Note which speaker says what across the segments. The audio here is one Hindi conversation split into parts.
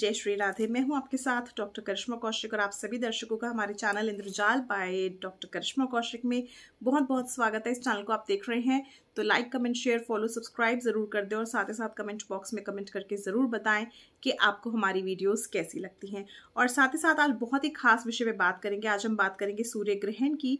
Speaker 1: जय श्री राधे मैं हूं आपके साथ डॉक्टर करिश्मा कौशिक और आप सभी दर्शकों का हमारे channel Indrajaal by doctor Karishma Kaushik में बहुत बहुत स्वागत है इस चैनल को आप देख रहे हैं तो like comment share follow subscribe ज़रूर कर दें और साथ ही साथ कमेंट बॉक्स में कमेंट करके ज़रूर बताएं कि आपको हमारी वीडियोस कैसी लगती हैं और साथ ही साथ आज बहुत ही खास विषय पर बात करेंगे आज हम बात करेंगे सूर्य ग्रहण की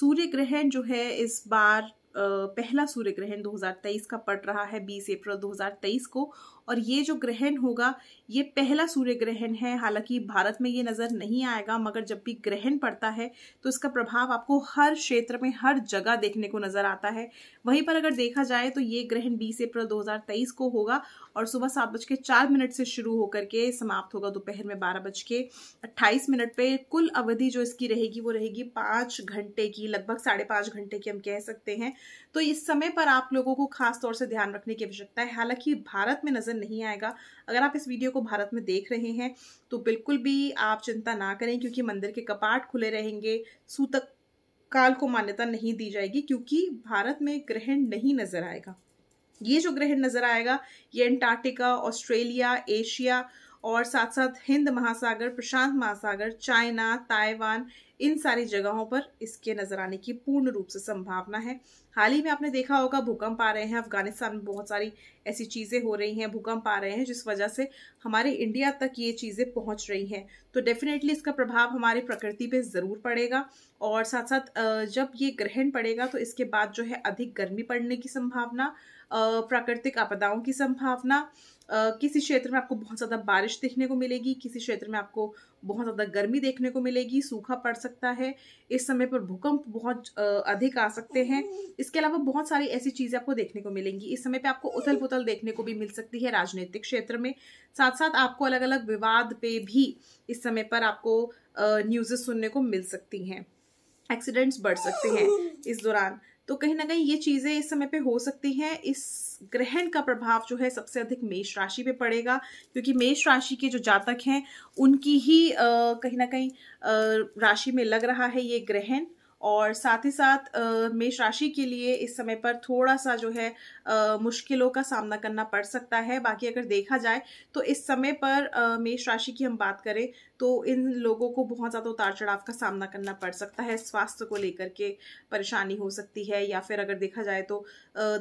Speaker 1: सूर्य ग्रहण जो है इस बार पहला सूर्य ग्रहण 2023 का पड़ रहा है 20 अप्रैल 2023 को और ये जो ग्रहण होगा ये पहला सूर्य ग्रहण है हालांकि भारत में ये नज़र नहीं आएगा मगर जब भी ग्रहण पड़ता है तो इसका प्रभाव आपको हर क्षेत्र में हर जगह देखने को नज़र आता है वहीं पर अगर देखा जाए तो ये ग्रहण बीस अप्रैल 2023 को होगा और सुबह सात बज के चार मिनट से शुरू होकर के समाप्त होगा दोपहर में बारह बज के अट्ठाईस मिनट पे कुल अवधि जो इसकी रहेगी वो रहेगी पाँच घंटे की लगभग साढ़े पाँच घंटे की हम कह सकते हैं तो इस समय पर आप लोगों को खास तौर से ध्यान रखने की आवश्यकता है हालांकि भारत में नज़र नहीं आएगा अगर आप इस वीडियो को भारत में देख रहे हैं तो बिल्कुल भी आप चिंता ना करें क्योंकि मंदिर के कपाट खुले रहेंगे सूतक काल को मान्यता नहीं दी जाएगी क्योंकि भारत में ग्रहण नहीं नज़र आएगा ये जो ग्रहण नज़र आएगा ये अंटार्कटिका ऑस्ट्रेलिया एशिया और साथ साथ हिंद महासागर प्रशांत महासागर चाइना ताइवान इन सारी जगहों पर इसके नजर आने की पूर्ण रूप से संभावना है हाल ही में आपने देखा होगा भूकंप आ रहे हैं अफगानिस्तान में बहुत सारी ऐसी चीज़ें हो रही हैं भूकंप आ रहे हैं जिस वजह से हमारे इंडिया तक ये चीज़ें पहुंच रही हैं तो डेफिनेटली इसका प्रभाव हमारी प्रकृति पे ज़रूर पड़ेगा और साथ साथ जब ये ग्रहण पड़ेगा तो इसके बाद जो है अधिक गर्मी पड़ने की संभावना प्राकृतिक आपदाओं की संभावना किसी क्षेत्र में आपको बहुत ज़्यादा बारिश देखने को मिलेगी किसी क्षेत्र में आपको बहुत ज़्यादा गर्मी देखने को मिलेगी सूखा पड़ सकता है इस समय पर भूकंप बहुत अधिक आ सकते हैं इसके अलावा बहुत सारी ऐसी चीज़ें आपको देखने को मिलेंगी इस समय पे आपको उथल पुथल देखने को भी मिल सकती है राजनीतिक क्षेत्र में साथ साथ आपको अलग अलग विवाद पे भी इस समय पर आपको न्यूज़ सुनने को मिल सकती हैं एक्सीडेंट्स बढ़ सकते हैं इस दौरान तो कहीं ना कहीं ये चीज़ें इस समय पे हो सकती हैं इस ग्रहण का प्रभाव जो है सबसे अधिक मेष राशि पे पड़ेगा क्योंकि मेष राशि के जो जातक हैं उनकी ही कहीं ना कहीं राशि में लग रहा है ये ग्रहण और साथ ही साथ मेष राशि के लिए इस समय पर थोड़ा सा जो है आ, मुश्किलों का सामना करना पड़ सकता है बाकी अगर देखा जाए तो इस समय पर मेष राशि की हम बात करें तो इन लोगों को बहुत ज़्यादा उतार चढ़ाव का सामना करना पड़ सकता है स्वास्थ्य को लेकर के परेशानी हो सकती है या फिर अगर देखा जाए तो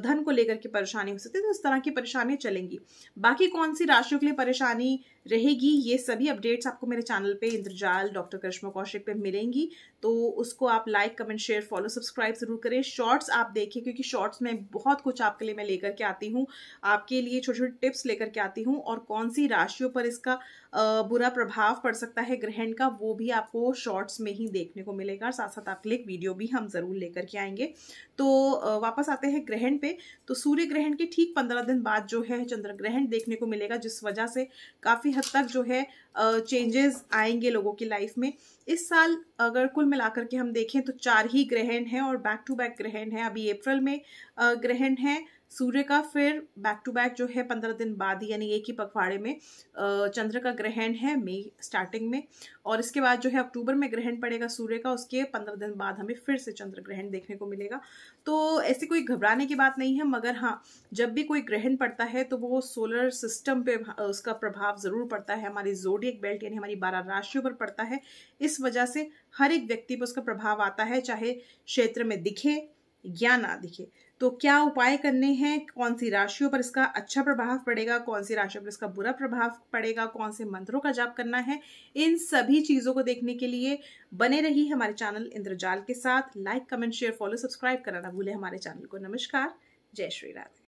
Speaker 1: धन को लेकर के परेशानी हो सकती है तो इस तरह की परेशानियाँ चलेंगी बाकी कौन सी राशियों के लिए परेशानी रहेगी ये सभी अपडेट्स आपको मेरे चैनल पर इंद्रजाल डॉक्टर करिश्मा कौशिक पर मिलेंगी तो उसको आप live like comment share follow subscribe जरूर करें शॉर्ट्स आप देखें क्योंकि शॉर्ट्स में बहुत कुछ आपके लिए मैं लेकर के आती हूँ आपके लिए छोटे छोटे टिप्स लेकर के आती हूँ और कौन सी राशियों पर इसका बुरा प्रभाव पड़ सकता है ग्रहण का वो भी आपको शॉर्ट्स में ही देखने को मिलेगा साथ साथ आपके लिए वीडियो भी हम जरूर लेकर के आएंगे तो वापस आते हैं ग्रहण पे तो सूर्य ग्रहण के ठीक पंद्रह दिन बाद जो है चंद्र ग्रहण देखने को मिलेगा जिस वजह से काफ़ी हद तक जो है चेंजेस आएंगे लोगों की लाइफ में इस साल अगर कुल मिलाकर के हम देखें तो चार ही ग्रहण हैं और बैक टू बैक ग्रहण हैं अभी अप्रैल में ग्रहण है सूर्य का फिर बैक टू बैक जो है पंद्रह दिन बाद यानी एक ही पखवाड़े में चंद्र का ग्रहण है मई स्टार्टिंग में और इसके बाद जो है अक्टूबर में ग्रहण पड़ेगा सूर्य का उसके पंद्रह दिन बाद हमें फिर से चंद्र ग्रहण देखने को मिलेगा तो ऐसी कोई घबराने की बात नहीं है मगर हाँ जब भी कोई ग्रहण पड़ता है तो वो सोलर सिस्टम पे हाँ, उसका प्रभाव ज़रूर पड़ता है हमारी जोडियक बेल्ट यानी हमारी बारह राशियों पर पड़ता है इस वजह से हर एक व्यक्ति पर उसका प्रभाव आता है चाहे क्षेत्र में दिखे या ना दिखे तो क्या उपाय करने हैं कौन सी राशियों पर इसका अच्छा प्रभाव पड़ेगा कौन सी राशियों पर इसका बुरा प्रभाव पड़ेगा कौन से मंत्रों का जाप करना है इन सभी चीज़ों को देखने के लिए बने रही हमारे चैनल इंद्रजाल के साथ like comment share follow subscribe करना ना भूले हमारे चैनल को नमस्कार जय श्री राधे